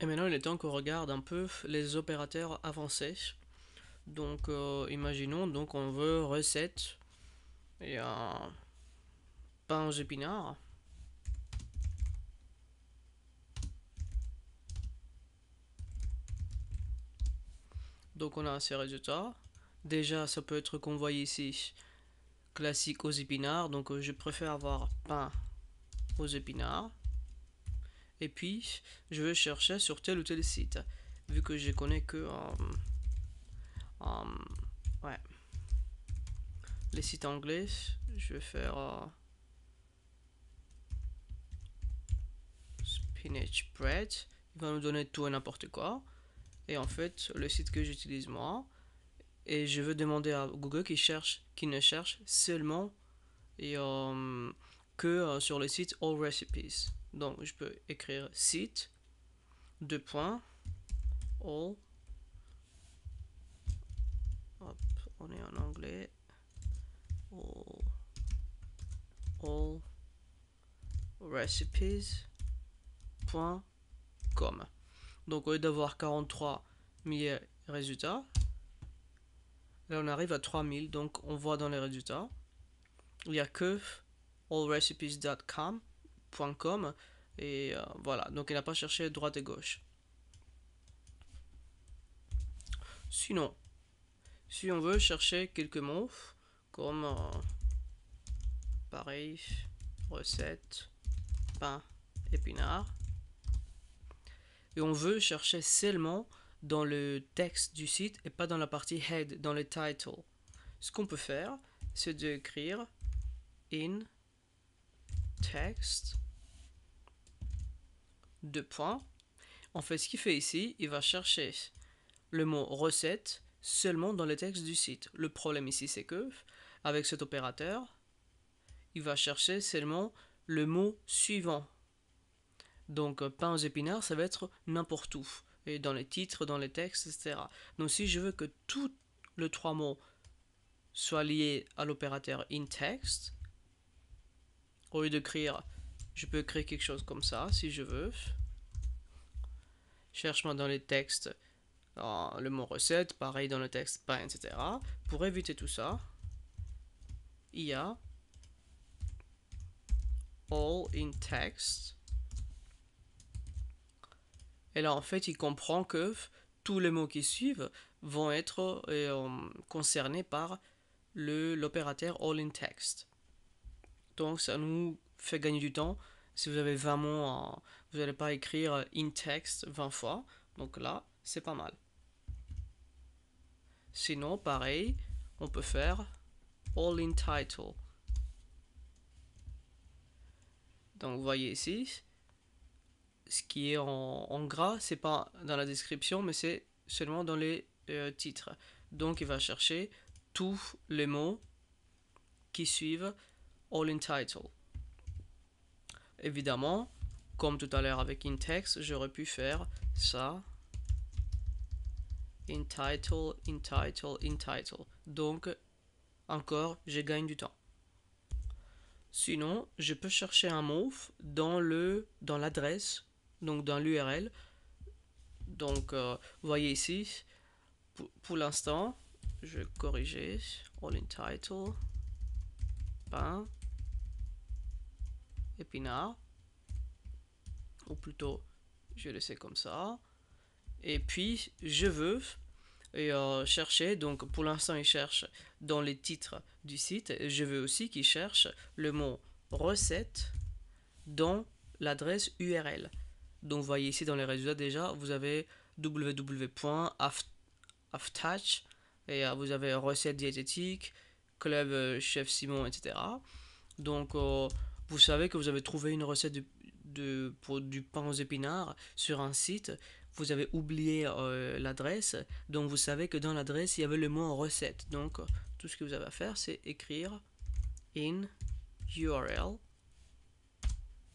Et maintenant, il est temps qu'on regarde un peu les opérateurs avancés. Donc, euh, imaginons, donc on veut recette et un pain aux épinards. Donc on a ces résultats. Déjà, ça peut être qu'on voit ici classique aux épinards. Donc je préfère avoir pain aux épinards et puis je vais chercher sur tel ou tel site vu que je connais que euh, euh, ouais. les sites anglais je vais faire euh, spinach bread il va nous donner tout et n'importe quoi et en fait le site que j'utilise moi et je veux demander à Google qui cherche qui ne cherche seulement et, que sur le site all recipes donc, je peux écrire site, deux points, all. Hop, on est en anglais. All, Donc, au lieu d'avoir 43 000 résultats, là on arrive à 3000. Donc, on voit dans les résultats, il n'y a que allrecipes.com .com et euh, voilà, donc il n'a pas cherché droite et gauche. Sinon, si on veut chercher quelques mots, comme euh, pareil, recette, pain, épinard, et on veut chercher seulement dans le texte du site et pas dans la partie head, dans le title. Ce qu'on peut faire, c'est d'écrire in texte, deux points. En fait, ce qu'il fait ici, il va chercher le mot recette seulement dans le texte du site. Le problème ici, c'est que avec cet opérateur, il va chercher seulement le mot suivant. Donc, euh, pain aux épinards, ça va être n'importe où. Et dans les titres, dans les textes, etc. Donc, si je veux que tous les trois mots soient liés à l'opérateur in text, au lieu de créer, je peux créer quelque chose comme ça si je veux. Cherche-moi dans les textes le mot recette, pareil dans le texte pain, etc. Pour éviter tout ça, il y a all in text. Et là, en fait, il comprend que tous les mots qui suivent vont être euh, concernés par l'opérateur all in text. Donc ça nous fait gagner du temps. Si vous avez 20 mots, vous n'allez pas écrire in text 20 fois. Donc là, c'est pas mal. Sinon, pareil, on peut faire all in title. Donc vous voyez ici, ce qui est en, gras, c'est pas dans la description, mais c'est seulement dans les euh, titres. Donc il va chercher tous les mots qui suivent all in title. Évidemment, comme tout à l'heure avec in text, j'aurais pu faire ça. In title, in title, in title. Donc, encore, je gagne du temps. Sinon, je peux chercher un mot dans le dans l'adresse, donc dans l'URL. Donc, euh, voyez ici, pour, l'instant, je vais corriger all in title, épinards, ou plutôt je le sais comme ça. Et puis je veux euh, chercher, donc pour l'instant il cherche dans les titres du site, je veux aussi qu'il cherche le mot recette dans l'adresse URL. Donc vous voyez ici dans les résultats déjà, vous avez www.aftach et euh, vous avez recette diététique, club euh, chef Simon, etc. Donc vous savez que vous avez trouvé une recette de, pour du pain aux épinards sur un site, vous avez oublié euh, l'adresse, donc vous savez que dans l'adresse, il y avait le mot recette. Donc, tout ce que vous avez à faire, c'est écrire in URL,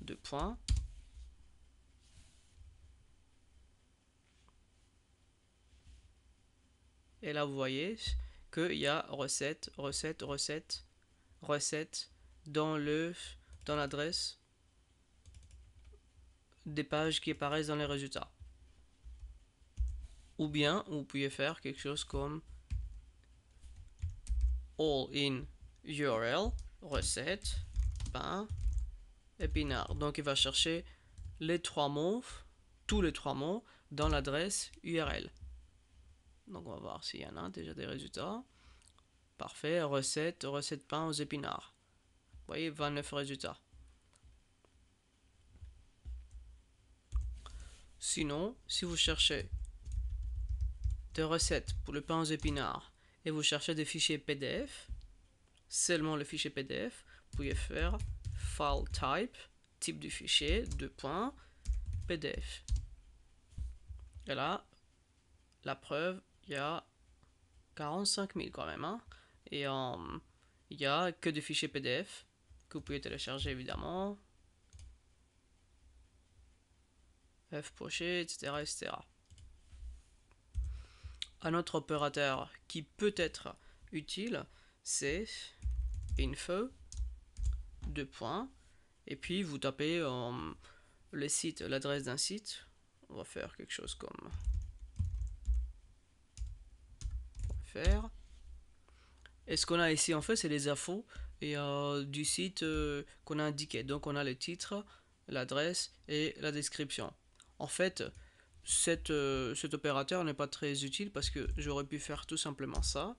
de points, Et là, vous voyez qu'il y a recette, recette, recette, recette dans le dans l'adresse des pages qui apparaissent dans les résultats. Ou bien, vous pouvez faire quelque chose comme all in URL, recette, pain, épinard. Donc il va chercher les trois mots, tous les trois mots, dans l'adresse URL. Donc on va voir s'il y en a déjà des résultats. Parfait, recette, recette pain aux épinards. 29 résultats. Sinon, si vous cherchez des recettes pour le pain aux épinards et vous cherchez des fichiers PDF, seulement le fichier PDF, vous pouvez faire file type, type du fichier, de PDF. Et là, la preuve, il y a 45 000 quand même. Hein. Et euh, il y n'y a que des fichiers PDF pouvez télécharger évidemment. F etc., etc. Un autre opérateur qui peut être utile, c'est info, deux points, et puis vous tapez en euh, le site, l'adresse d'un site. On va faire quelque chose comme faire. Et ce qu'on a ici en fait, c'est les infos euh, du site euh, qu'on a indiqué. Donc on a le titre, l'adresse et la description. En fait, euh, cet opérateur n'est pas très utile parce que j'aurais pu faire tout simplement ça,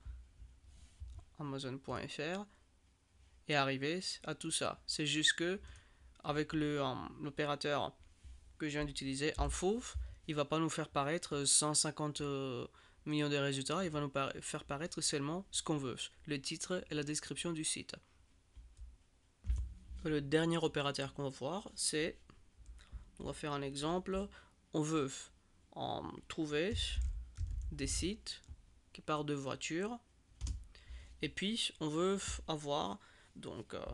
amazon.fr, et arriver à tout ça. C'est juste que avec l'opérateur que je viens d'utiliser, en FOUF, il va pas nous faire paraître 150 millions de résultats, il va nous faire paraître seulement ce qu'on veut, le titre et la description du site le dernier opérateur qu'on va voir, c'est, on va faire un exemple, on veut en trouver des sites qui partent de voitures, et puis on veut avoir donc euh,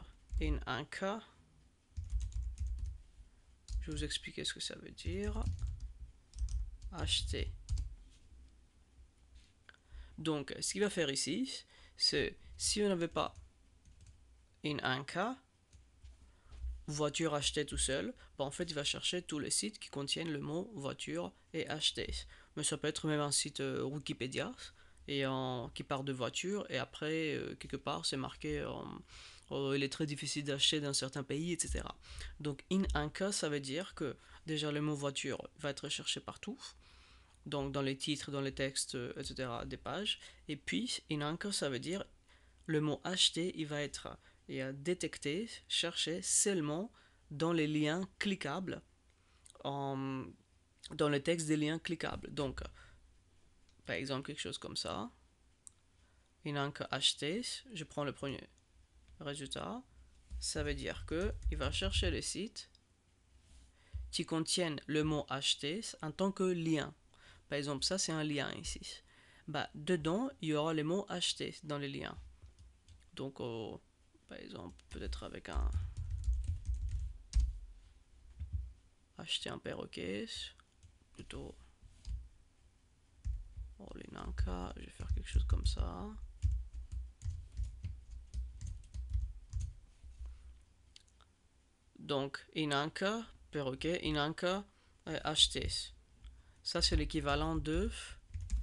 in un cas, je vais vous expliquer ce que ça veut dire, acheter. Donc, ce qu'il va faire ici, c'est si vous n'avez pas in un cas, voiture achetée tout seul, bah, en fait il va chercher tous les sites qui contiennent le mot voiture et acheter. Mais ça peut être même un site euh, Wikipédia et en, qui part de voiture et après euh, quelque part c'est marqué euh, oh, il est très difficile d'acheter dans certains pays, etc. Donc in un ça veut dire que déjà le mot voiture va être cherché partout. Donc dans les titres, dans les textes, etc. des pages. Et puis, in un ça veut dire le mot acheter, il va être et à détecter, chercher seulement dans les liens cliquables, dans le texte des liens cliquables. Donc, par exemple, quelque chose comme ça. Il a acheter, je prends le premier résultat. Ça veut dire que il va chercher le site qui contiennent le mot acheter en tant que lien. Par exemple, ça c'est un lien ici. Bah, dedans, il y aura le mot acheter dans le lien Donc, par exemple, peut-être avec un... Acheter un perroquet, plutôt... Oh, les Anka. je vais faire quelque chose comme ça. Donc, Inanka, perroquet, Inanka, euh, acheter. Ça, c'est l'équivalent de...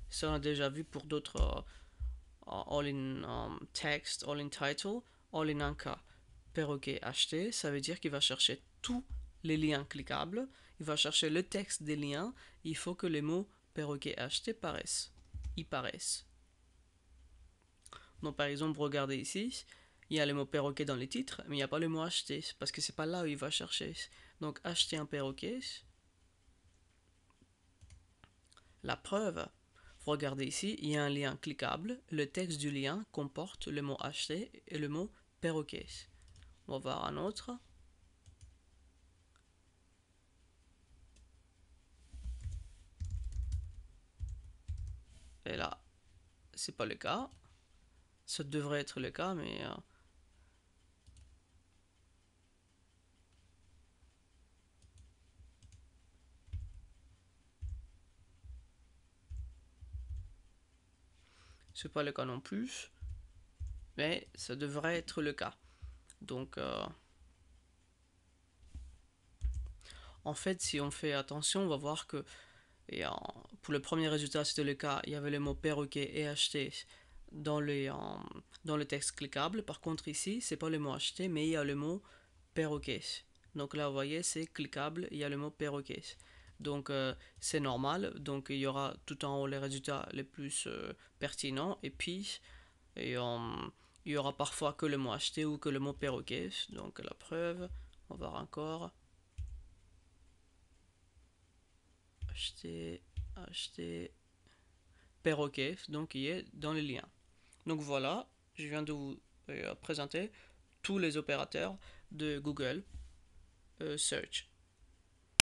Ça, on a déjà vu pour d'autres euh, all-in um, text, all-in title. On perroquet acheté, ça veut dire qu'il va chercher tous les liens cliquables, il va chercher le texte des liens, il faut que les mots perroquet acheté paraissent, y paraissent. Donc par exemple, regardez ici, il y a le mot perroquet dans les titres, mais il n'y a pas le mot acheté. parce que c'est pas là où il va chercher. Donc acheter un perroquet, la preuve, Regardez ici, il y a un lien cliquable. Le texte du lien comporte le mot acheter et le mot perroquet. On va voir un autre. Et là, c'est pas le cas. Ça devrait être le cas, mais... Euh, c'est pas le cas non plus, mais ça devrait être le cas. Donc, euh, en fait, si on fait attention, on va voir que et, pour le premier résultat, c'était le cas, il y avait le mot perroquet et acheté dans, dans le texte cliquable. Par contre, ici, c'est pas le mot acheté, mais il y a le mot perroquet. Donc là, vous voyez, c'est cliquable, il y a le mot perroquet. Donc euh, c'est normal. Donc il y aura tout en haut les résultats les plus euh, pertinents. Et puis et, euh, il y aura parfois que le mot acheter ou que le mot perroquet. Donc la preuve, on va voir encore. Acheter, acheter, perroquet. Donc il est dans les liens. Donc voilà, je viens de vous présenter tous les opérateurs de Google Search.